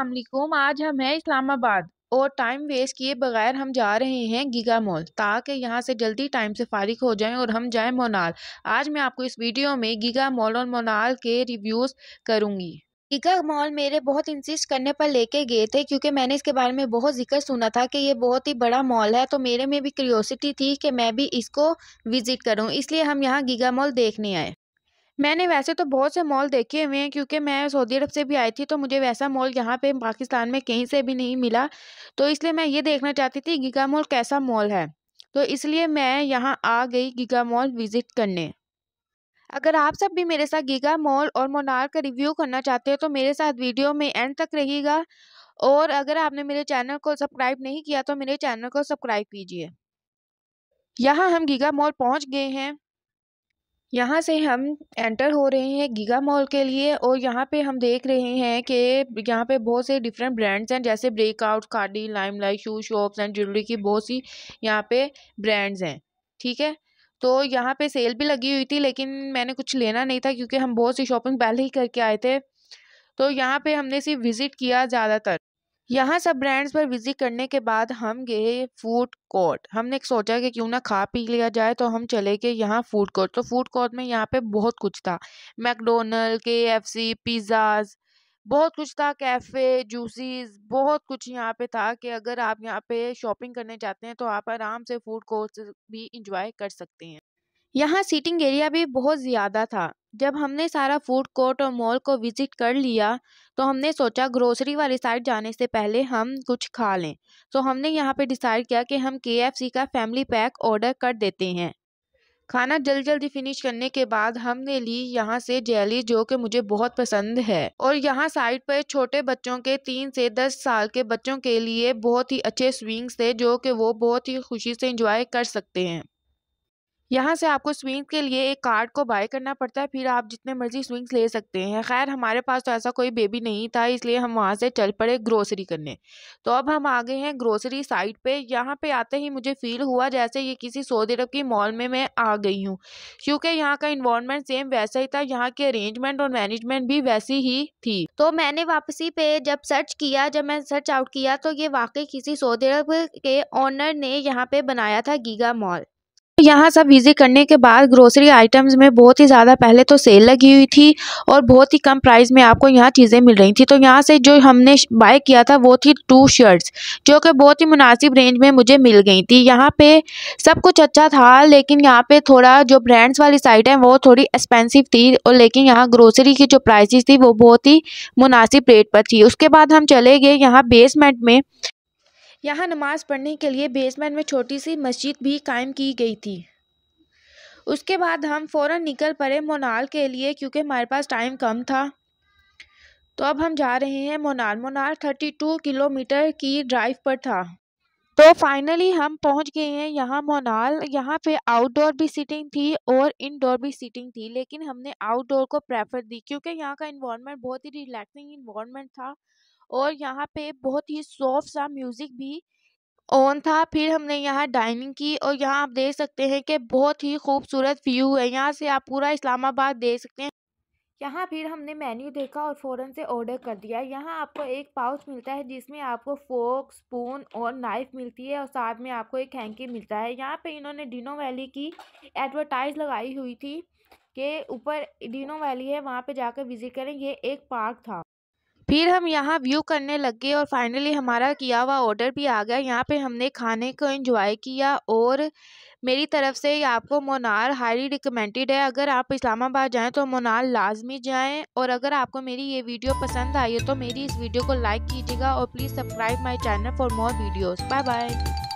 असलम आज हम हैं इस्लामाबाद और टाइम वेस्ट किए बगैर हम जा रहे हैं गीगा मॉल ताकि यहाँ से जल्दी टाइम से फारिग हो जाएं और हम जाएं मोनाल आज मैं आपको इस वीडियो में गीगा मॉल और मोनाल के रिव्यूज़ करूँगी गीगा मॉल मेरे बहुत इंसिस्ट करने पर लेके गए थे क्योंकि मैंने इसके बारे में बहुत जिक्र सुना था कि ये बहुत ही बड़ा मॉल है तो मेरे में भी क्यूरियोसिटी थी कि मैं भी इसको विज़िट करूँ इसलिए हम यहाँ गीगा मॉल देखने आए मैंने वैसे तो बहुत से मॉल देखे हुए हैं क्योंकि मैं सऊदी अरब से भी आई थी तो मुझे वैसा मॉल यहाँ पे पाकिस्तान में कहीं से भी नहीं मिला तो इसलिए मैं ये देखना चाहती थी गीगा मॉल कैसा मॉल है तो इसलिए मैं यहाँ आ गई गीगा मॉल विज़िट करने अगर आप सब भी मेरे साथ गीगा मॉल और मोनार का रिव्यू करना चाहते हो तो मेरे साथ वीडियो में एंड तक रहिएगा और अगर आपने मेरे चैनल को सब्सक्राइब नहीं किया तो मेरे चैनल को सब्सक्राइब कीजिए यहाँ हम गीगा मॉल पहुँच गए हैं यहाँ से हम एंटर हो रहे हैं गीगा मॉल के लिए और यहाँ पे हम देख रहे हैं कि यहाँ पे बहुत से डिफरेंट ब्रांड्स हैं जैसे Breakout Khadi light shoe shops and jewellery की बहुत सी यहाँ पे ब्रांड्स हैं ठीक है तो यहाँ पे सेल भी लगी हुई थी लेकिन मैंने कुछ लेना नहीं था क्योंकि हम बहुत सी शॉपिंग पहले ही करके आए थे तो यहाँ पर हमने सिर्फ विज़िट किया ज़्यादातर यहाँ सब ब्रांड्स पर विजिट करने के बाद हम गए फूड कोर्ट हमने सोचा कि क्यों ना खा पी लिया जाए तो हम चले गए यहाँ फूड कोर्ट तो फूड कोर्ट में यहाँ पे बहुत कुछ था मैकडोनल्ड के एफ सी पिज़्ज़ाज बहुत कुछ था कैफ़े जूसीज बहुत कुछ यहाँ पे था कि अगर आप यहाँ पे शॉपिंग करने जाते हैं तो आप आराम से फूड कोर्ट भी इंजॉय कर सकते हैं यहाँ सीटिंग एरिया भी बहुत ज़्यादा था जब हमने सारा फूड कोर्ट और मॉल को विज़िट कर लिया तो हमने सोचा ग्रोसरी वाली साइड जाने से पहले हम कुछ खा लें तो हमने यहाँ पे डिसाइड किया कि हम के का फैमिली पैक ऑर्डर कर देते हैं खाना जल्द जल्दी फिनिश करने के बाद हमने ली यहाँ से जेली जो कि मुझे बहुत पसंद है और यहाँ साइड पर छोटे बच्चों के तीन से दस साल के बच्चों के लिए बहुत ही अच्छे स्विंग्स थे जो कि वो बहुत ही खुशी से इंजॉय कर सकते हैं यहाँ से आपको स्विंग के लिए एक कार्ड को बाय करना पड़ता है फिर आप जितने मर्जी स्विंग्स ले सकते हैं खैर हमारे पास तो ऐसा कोई बेबी नहीं था इसलिए हम वहाँ से चल पड़े ग्रोसरी करने तो अब हम आ गए हैं ग्रोसरी साइट पे यहाँ पे आते ही मुझे फील हुआ जैसे ये किसी सऊदी अरब की मॉल में मैं आ गई हूँ क्योंकि यहाँ का इन्वायरमेंट सेम वैसा ही था यहाँ की अरेंजमेंट और मैनेजमेंट भी वैसी ही थी तो मैंने वापसी पे जब सर्च किया जब मैं सर्च आउट किया तो ये वाकई किसी सऊदी अरब के ऑनर ने यहाँ पे बनाया था गीगा मॉल यहाँ सब विजिट करने के बाद ग्रोसरी आइटम्स में बहुत ही ज़्यादा पहले तो सेल लगी हुई थी और बहुत ही कम प्राइस में आपको यहाँ चीज़ें मिल रही थी तो यहाँ से जो हमने बाय किया था वो थी टू शर्ट्स जो कि बहुत ही मुनासिब रेंज में मुझे मिल गई थी यहाँ पे सब कुछ अच्छा था लेकिन यहाँ पे थोड़ा जो ब्रांड्स वाली साइट है वो थोड़ी एक्सपेंसिव थी और लेकिन यहाँ ग्रोसरी की जो प्राइस थी वो बहुत ही मुनासिब रेट पर थी उसके बाद हम चले गए यहाँ बेसमेंट में यहाँ नमाज़ पढ़ने के लिए बेसमेंट में छोटी सी मस्जिद भी कायम की गई थी उसके बाद हम फ़ौर निकल पड़े मोनाल के लिए क्योंकि हमारे पास टाइम कम था तो अब हम जा रहे हैं Monal Monal thirty two kilometre की ड्राइव पर था तो फाइनली हम पहुंच गए हैं यहाँ मोनाल यहाँ पे आउटडोर भी सीटिंग थी और इनडोर भी सीटिंग थी लेकिन हमने आउटडोर को प्रेफर दी क्योंकि यहाँ का इन्वामेंट बहुत ही रिलैक्सिंग इन्वामेंट था और यहाँ पे बहुत ही सॉफ्ट सा म्यूजिक भी ऑन था फिर हमने यहाँ डाइनिंग की और यहाँ आप देख सकते हैं कि बहुत ही खूबसूरत व्यू है यहाँ से आप पूरा इस्लामाबाद देख सकते हैं यहाँ फिर हमने मेन्यू देखा और फ़ौरन से ऑर्डर कर दिया यहाँ आपको एक पाउच मिलता है जिसमें आपको फोक स्पून और नाइफ़ मिलती है और साथ में आपको एक हैंकी मिलता है यहाँ पे इन्होंने डिनो वैली की एडवरटाइज लगाई हुई थी कि ऊपर डिनो वैली है वहाँ पे जाकर विज़िट करें ये एक पार्क था फिर हम यहाँ व्यू करने लग गए और फाइनली हमारा किया हुआ ऑर्डर भी आ गया यहाँ पे हमने खाने को एंजॉय किया और मेरी तरफ से आपको मोनार हाईली रिकमेंडेड है अगर आप इस्लामाबाद जाएँ तो मोनार लाजमी जाएँ और अगर आपको मेरी ये वीडियो पसंद आई है तो मेरी इस वीडियो को लाइक कीजिएगा और please subscribe my channel for more videos bye bye